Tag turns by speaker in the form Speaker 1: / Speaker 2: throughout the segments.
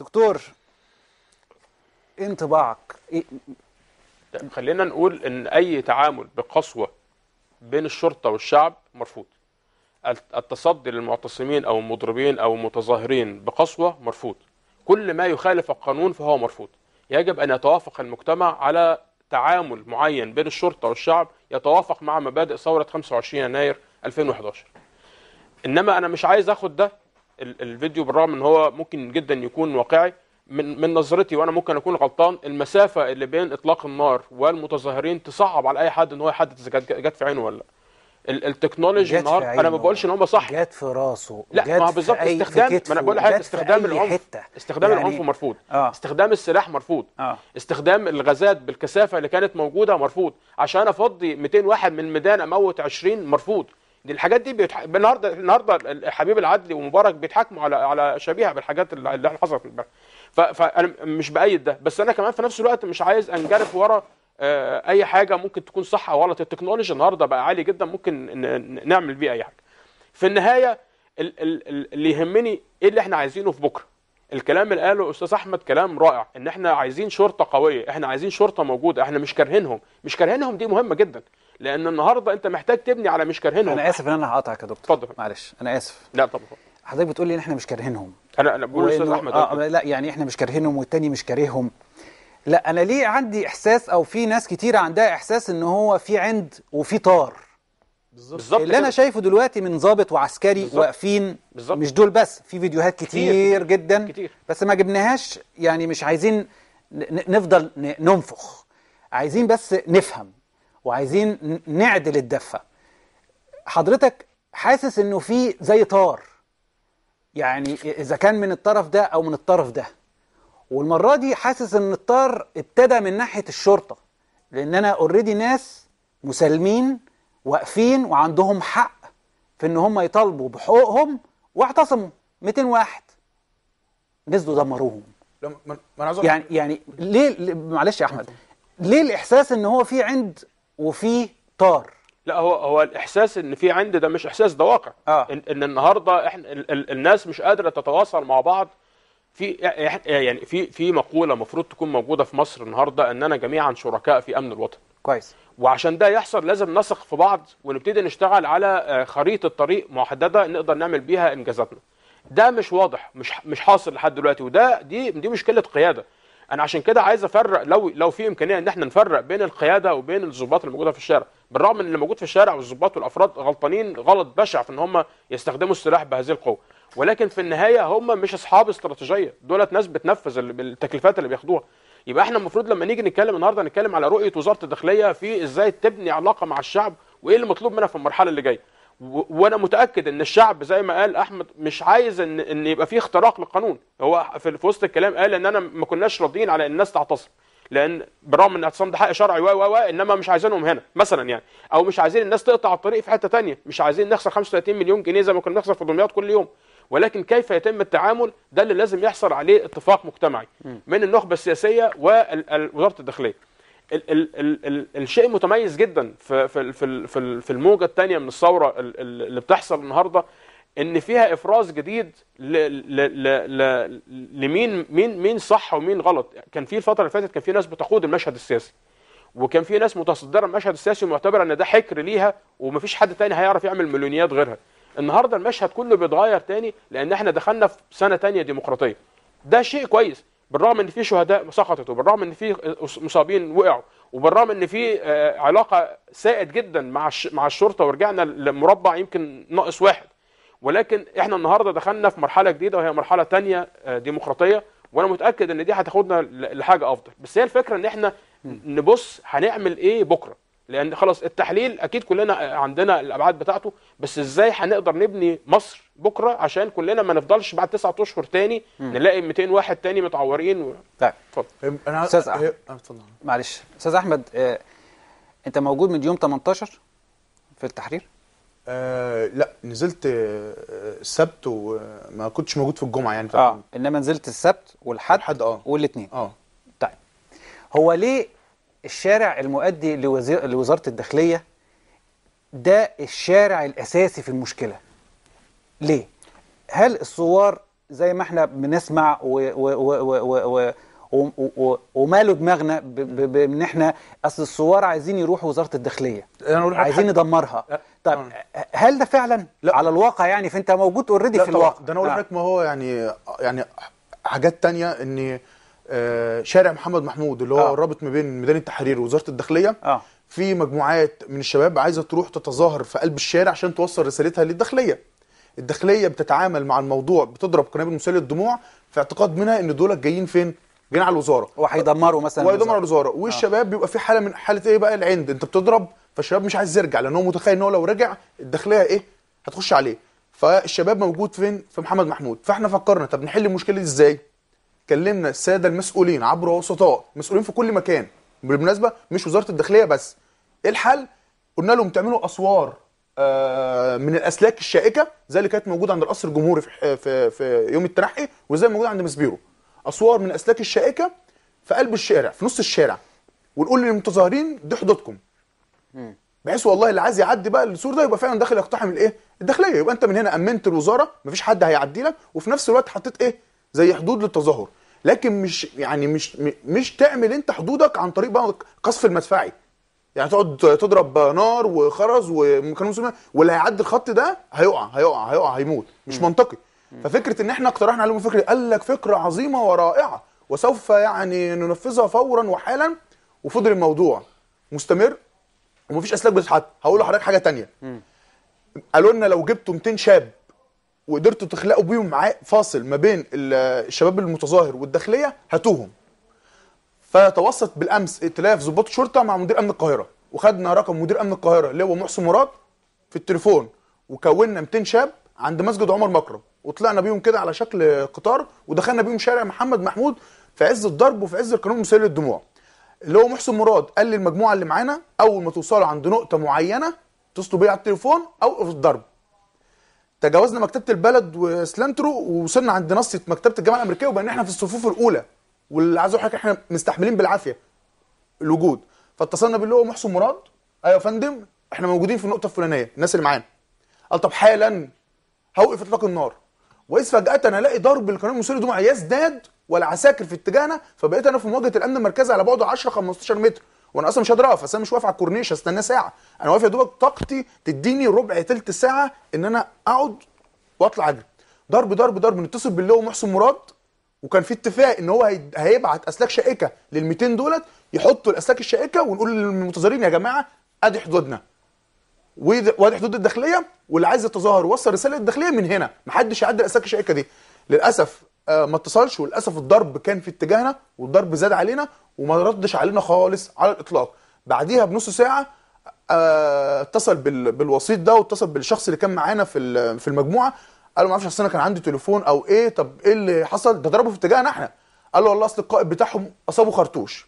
Speaker 1: دكتور ايه انطباعك إيه؟ طيب، خلينا نقول ان اي تعامل بقسوه بين الشرطه والشعب مرفوض التصدي للمعتصمين او المضربين او المتظاهرين بقسوه مرفوض كل ما يخالف القانون فهو مرفوض يجب ان يتوافق المجتمع على تعامل معين بين الشرطه والشعب يتوافق مع مبادئ ثوره 25 يناير 2011 انما انا مش عايز اخد ده الفيديو بالرغم ان هو ممكن جدا يكون واقعي من من نظرتي وانا ممكن اكون غلطان المسافه اللي بين اطلاق النار والمتظاهرين تصعب على اي حد ان هو يحدد اذا جت في عينه ولا لا التكنولوجي النهارده انا ما بقولش ان هم صح جت في راسه لا ما بالظبط استخدام ما انا بقول لحضرتك استخدام العنف استخدام يعني العنف مرفوض آه. استخدام السلاح مرفوض آه. استخدام الغازات بالكثافه اللي كانت موجوده مرفوض عشان افضي 200 واحد من الميدان اموت 20 مرفوض دي الحاجات دي النهارده النهارده حبيب العدلي ومبارك بيتحاكموا على على شبيهه بالحاجات اللي حصلت امبارح فانا مش بايد ده بس انا كمان في نفس الوقت مش عايز انجرف ورا آه، اي حاجه ممكن تكون صح او غلط التكنولوجيا النهارده بقى عالي جدا ممكن نعمل بيه اي حاجه في النهايه اللي يهمني ايه اللي احنا عايزينه في بكره الكلام اللي قاله استاذ احمد كلام رائع ان احنا عايزين شرطه قويه احنا عايزين شرطه موجوده احنا مش كارهينهم مش كارهينهم دي مهمه جدا لان النهارده انت محتاج تبني على مش كارهينهم انا اسف ان انا هقاطعك يا دكتور اتفضل معلش انا اسف لا طبعا
Speaker 2: حضرتك بتقول لي ان احنا مش كارهينهم
Speaker 1: انا انا بقول استاذ
Speaker 2: احمد آه لا يعني احنا مش كارهينهم والتاني مش كارههم لا انا ليه عندي احساس او في ناس كتير عندها احساس ان هو في عند وفي طار
Speaker 1: بالظبط اللي انا
Speaker 2: شايفه دلوقتي من ضابط وعسكري بالزبط. واقفين بالزبط. مش دول بس في فيديوهات كتير, كتير جدا كتير. بس ما جبناهاش يعني مش عايزين نفضل ننفخ عايزين بس نفهم وعايزين نعدل الدفة حضرتك حاسس انه في زي طار يعني اذا كان من الطرف ده او من الطرف ده والمرة دي حاسس ان الطار ابتدى من ناحية الشرطة لان انا اوريدي ناس مسالمين واقفين وعندهم حق في ان هم يطالبوا بحقوقهم واعتصموا 201 نزلوا دمروهم يعني يعني ليه معلش يا احمد ليه الاحساس ان هو في عند وفي طار
Speaker 1: لا هو هو الاحساس ان في عند ده مش احساس ده واقع آه. ان, إن النهارده احنا ال ال الناس مش قادره تتواصل مع بعض في يعني في في مقوله المفروض تكون موجوده في مصر النهارده اننا جميعا شركاء في امن الوطن كويس وعشان ده يحصل لازم نثق في بعض ونبتدي نشتغل على آه، خريطه طريق محدده نقدر نعمل بيها انجازاتنا ده مش واضح مش مش حاصل لحد دلوقتي وده دي دي مشكله قياده انا عشان كده عايز افرق لو لو في امكانيه ان احنا نفرق بين القياده وبين الضباط اللي موجوده في الشارع بالرغم ان اللي موجود في الشارع والضباط والافراد غلطانين غلط بشع في ان هم يستخدموا السلاح بهذه القوه ولكن في النهايه هم مش اصحاب استراتيجيه دولت ناس بتنفذ التكليفات اللي بياخدوها يبقى احنا المفروض لما نيجي نتكلم النهارده نتكلم على رؤيه وزاره الداخليه في ازاي تبني علاقه مع الشعب وايه اللي مطلوب منها في المرحله اللي جايه وانا متاكد ان الشعب زي ما قال احمد مش عايز ان ان يبقى في اختراق للقانون هو في وسط الكلام قال ان انا ما كناش راضيين على ان الناس تعتصم لان بالرغم ان الاعتصام ده حق شرعي و و انما مش عايزينهم هنا مثلا يعني او مش عايزين الناس تقطع الطريق في حته ثانيه مش عايزين نخسر 35 مليون جنيه زي ما كنا بنخسر في دمياط كل يوم ولكن كيف يتم التعامل ده اللي لازم يحصل عليه اتفاق مجتمعي من النخبه السياسيه ووزاره الداخليه ال ال ال ال الشيء المتميز جدا في في في في, في الموجه الثانيه من الثوره اللي بتحصل النهارده ان فيها افراز جديد ل ل ل ل لمين مين مين صح ومين غلط كان في الفتره اللي فاتت كان في ناس بتقود المشهد السياسي وكان في ناس متصدره المشهد السياسي ومعتبره ان ده حكر ليها ومفيش حد تاني هيعرف يعمل مليونيات غيرها النهارده المشهد كله بيتغير تاني لان احنا دخلنا في سنه تانية ديمقراطيه ده شيء كويس بالرغم ان في شهداء سقطت وبالرغم ان في مصابين وقعوا وبالرغم ان في آه، علاقه سائد جدا مع مع الشرطه ورجعنا لمربع يمكن ناقص واحد ولكن احنا النهارده دخلنا في مرحله جديده وهي مرحله ثانيه آه، ديمقراطيه وانا متاكد ان دي هتاخدنا لحاجه افضل بس هي الفكره ان احنا نبص هنعمل ايه بكره لان خلاص التحليل اكيد كلنا عندنا الابعاد بتاعته بس ازاي هنقدر نبني مصر بكره عشان كلنا ما نفضلش بعد تسعة اشهر تاني مم. نلاقي 200 واحد تاني متعورين و... طيب اتفضل
Speaker 3: انا استاذ احمد إيه، آه، اتفضل
Speaker 1: معلش استاذ
Speaker 2: احمد آه... انت موجود من يوم 18
Speaker 3: في التحرير آه لا نزلت آه، السبت وما كنتش موجود في الجمعه يعني اه انما نزلت السبت والحد الحد اه والاثنين اه طيب هو ليه
Speaker 2: الشارع المؤدي لوزارة الداخلية ده الشارع الأساسي في المشكلة ليه؟ هل الصور زي ما احنا بنسمع و و و و و وماله دماغنا بان احنا اصل الصور عايزين يروحوا وزاره الداخليه عايزين ندمرها
Speaker 3: طب أه.
Speaker 2: هل ده فعلا لا. على الواقع يعني فانت موجود اوريدي في الواقع ده انا اقول آه. لحضرتك
Speaker 3: ما هو يعني يعني حاجات تانية ان آه، شارع محمد محمود اللي هو آه. الرابط ما بين ميدان التحرير ووزاره الداخليه آه. في مجموعات من الشباب عايزه تروح تتظاهر في قلب الشارع عشان توصل رسالتها للداخليه الداخليه بتتعامل مع الموضوع بتضرب قنابل مسيله الدموع في اعتقاد منها ان دول جايين فين جايين على الوزاره وهيدمروا مثلا وهيدمروا الوزاره والشباب آه. بيبقى في حاله من حاله ايه بقى العند انت بتضرب فالشباب مش عايز يرجع لان هو متخيل ان هو لو رجع الداخليه ايه هتخش عليه فالشباب موجود فين في محمد محمود فاحنا فكرنا طب نحل المشكله دي ازاي كلمنا الساده المسؤولين عبر وسطاء مسؤولين في كل مكان بالمناسبه مش وزاره الداخليه بس ايه الحل قلنا لهم تعملوا اسوار آه، من الاسلاك الشائكه زي اللي كانت موجوده عند القصر الجمهوري في في, في يوم التنحي وزي موجوده عند مسبيرو اسوار من الاسلاك الشائكه في قلب الشارع في نص الشارع ونقول للمتظاهرين دي حدودكم بحيث والله اللي عايز يعدي بقى السور ده يبقى فعلا داخل يقتحم الايه الداخليه يبقى انت من هنا امنت الوزاره مفيش حد هيعدي لك وفي نفس الوقت حطيت ايه زي حدود للتظاهر لكن مش يعني مش مش تعمل انت حدودك عن طريق بقى قصف المدفعي يعني تقعد تضرب نار وخرز ومكان مسلم واللي هيعدي الخط ده هيقع هيقع هيقع هيموت مش م. منطقي م. ففكره ان احنا اقترحنا عليهم فكره قال لك فكره عظيمه ورائعه وسوف يعني ننفذها فورا وحالا وفضل الموضوع مستمر ومفيش اسلاك بتتحط هقول لحضرتك حاجه تانية م. قالوا لنا لو جبتوا 200 شاب وقدرتوا تخلقوا بيهم معاه فاصل ما بين الشباب المتظاهر والداخليه هاتوهم فتوسط بالامس ائتلاف ضباط شرطه مع مدير امن القاهره وخدنا رقم مدير امن القاهره اللي هو محسن مراد في التليفون وكوننا 200 شاب عند مسجد عمر مكرم وطلعنا بيهم كده على شكل قطار ودخلنا بيهم شارع محمد محمود في عز الضرب وفي عز القانون المسير للدموع اللي هو محسن مراد قال للمجموعه اللي معانا اول ما توصلوا عند نقطه معينه اتصلوا بيا على التليفون في الضرب تجاوزنا مكتبه البلد وسلانترو ووصلنا عند نص مكتبه الجامعه الامريكيه وبقينا احنا في الصفوف الاولى واللي عايز اقول احنا مستحملين بالعافيه الوجود فاتصلنا باللي هو محسن مراد ايوه يا فندم احنا موجودين في النقطه الفلانيه الناس اللي معانا قال طب حالا هوقف اطلاق النار واذ فجاه الاقي ضرب القناه المصري دموع يزداد والعساكر في اتجاهنا فبقيت انا في مواجهه الامن المركزي على بعد 10 15 متر وانا اصلا مش هقدر اقف اصل انا مش واقف على الكورنيش استنى ساعه انا واقف يا دوبك طاقتي تديني ربع تلت ساعه ان انا اقعد واطلع اجري ضرب ضرب ضرب نتصل بالله ومحسن مراد وكان في اتفاق ان هو هيبعت اسلاك شائكه لل 200 دولت يحطوا الاسلاك الشائكه ونقول للمنتظرين يا جماعه ادي حدودنا وادي حدود الداخليه واللي عايز يتظاهر وصل رساله الداخليه من هنا محدش يعدي الاسلاك الشائكه دي للاسف آه، ما اتصلش وللاسف الضرب كان في اتجاهنا والضرب زاد علينا وما ردش علينا خالص على الاطلاق بعديها بنص ساعه آه، اتصل بالوسيط ده واتصل بالشخص اللي كان معانا في في المجموعه قال له ما اعرفش اصل انا كان عندي تليفون او ايه طب ايه اللي حصل ده ضربه في اتجاهنا احنا قال له والله اصل القائد بتاعهم اصابه خرطوش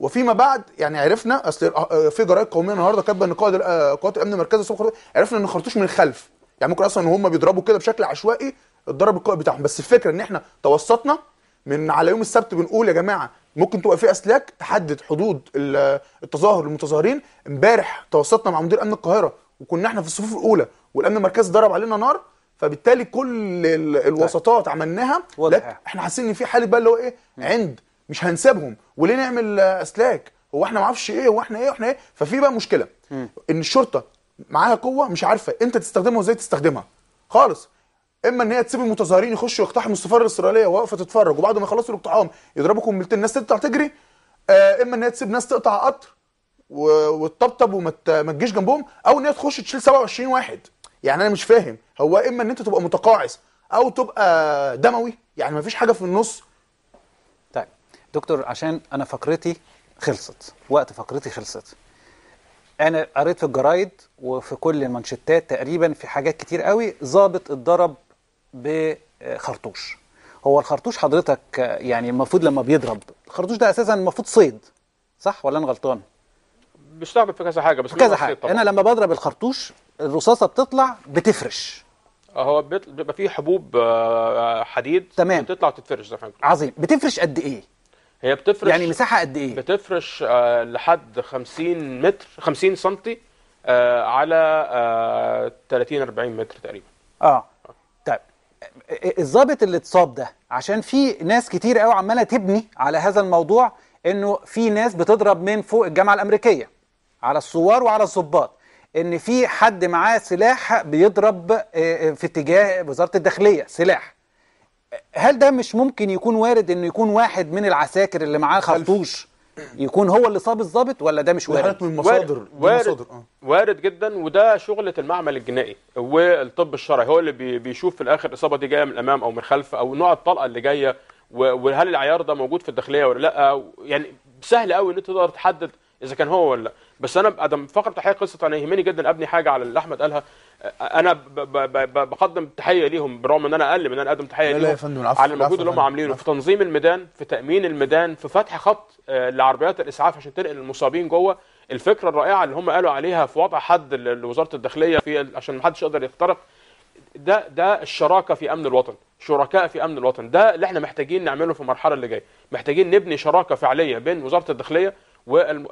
Speaker 3: وفيما بعد يعني عرفنا اصل آه، في جرائد قوميه النهارده كاتبه ان قائد قوات الامن المركزي اصابه خرطوش عرفنا ان خرطوش من الخلف يعني ممكن اصلا ان هم بيضربوا كده بشكل عشوائي الضرب القوي بتاعهم بس الفكره ان احنا توسطنا من على يوم السبت بنقول يا جماعه ممكن تبقى في اسلاك تحدد حدود التظاهر للمتظاهرين امبارح توسطنا مع مدير امن القاهره وكنا احنا في الصفوف الاولى والامن المركزي ضرب علينا نار فبالتالي كل الوسطات عملناها لك احنا حاسين ان في حاله بقى اللي هو ايه عند مش هنسيبهم وليه نعمل اسلاك هو احنا ما اعرفش ايه هو احنا ايه واحنا ايه ففي بقى مشكله ان الشرطه معاها قوه مش عارفه انت تستخدمها وازاي تستخدمها خالص اما ان هي تسيب المتظاهرين يخشوا يقتحموا السفاره الاسرائيليه واقفه تتفرج وبعد ما يخلصوا الاقتحام يضربوا قنبلتين الناس تقطع تجري آه، اما ان هي تسيب ناس تقطع قطر وتطبطب وما تجيش جنبهم او ان هي تخش تشيل 27 واحد يعني انا مش فاهم هو اما ان انت تبقى متقاعس او تبقى دموي يعني ما فيش حاجه في النص طيب دكتور عشان انا فقرتي خلصت
Speaker 2: وقت فقرتي خلصت انا قريت في الجرايد وفي كل المانشيتات تقريبا في حاجات كتير قوي ظابط اتضرب بخرطوش هو الخرطوش حضرتك يعني المفروض لما بيضرب الخرطوش ده اساسا المفروض صيد صح ولا
Speaker 1: انا غلطان بيستخدم في كذا حاجه بس كذا حاجه انا
Speaker 2: لما بضرب الخرطوش الرصاصه بتطلع بتفرش
Speaker 1: آه، هو بيبقى فيه حبوب آه، آه، حديد تمام بتطلع تتفرش زي عظيم بتفرش قد ايه هي بتفرش يعني مساحه قد ايه بتفرش لحد 50 متر 50 سم على 30 40 متر تقريبا
Speaker 2: اه الظابط اللي اتصاب ده عشان في ناس كتير قوي عماله تبني على هذا الموضوع انه في ناس بتضرب من فوق الجامعه الامريكيه على الثوار وعلى الضباط ان في حد معاه سلاح بيضرب آه، آه، في اتجاه وزاره الداخليه سلاح هل ده مش ممكن يكون وارد انه يكون واحد من العساكر اللي معاه خرطوش يكون هو اللي صاب الظابط ولا ده مش وارد؟ وارد من مصادر وارد,
Speaker 1: آه. وارد جدا وده شغله المعمل الجنائي والطب الشرعي هو اللي بيشوف في الاخر الاصابه دي جايه من الامام او من الخلف او نوع الطلقه اللي جايه وهل العيار ده موجود في الداخليه ولا لا يعني سهل قوي ان انت تقدر تحدد اذا كان هو ولا بس انا ادم فقره تحيه قصه انا يهمني جدا ابني حاجه على اللي احمد قالها انا بقدم تحيه ليهم برغم ان انا اقل من ان انا اقدم تحيه ليهم على المجهود اللي هم عاملينه في تنظيم الميدان في تامين الميدان في فتح خط آه، لعربيات الاسعاف عشان تنقل المصابين جوه الفكره الرائعه اللي هم قالوا عليها في وضع حد لوزاره الداخليه في عشان ما حدش يقدر يخترق ده ده الشراكه في امن الوطن شركاء في امن الوطن ده اللي احنا محتاجين نعمله في المرحله اللي جايه محتاجين نبني شراكه فعليه بين وزاره الداخليه وال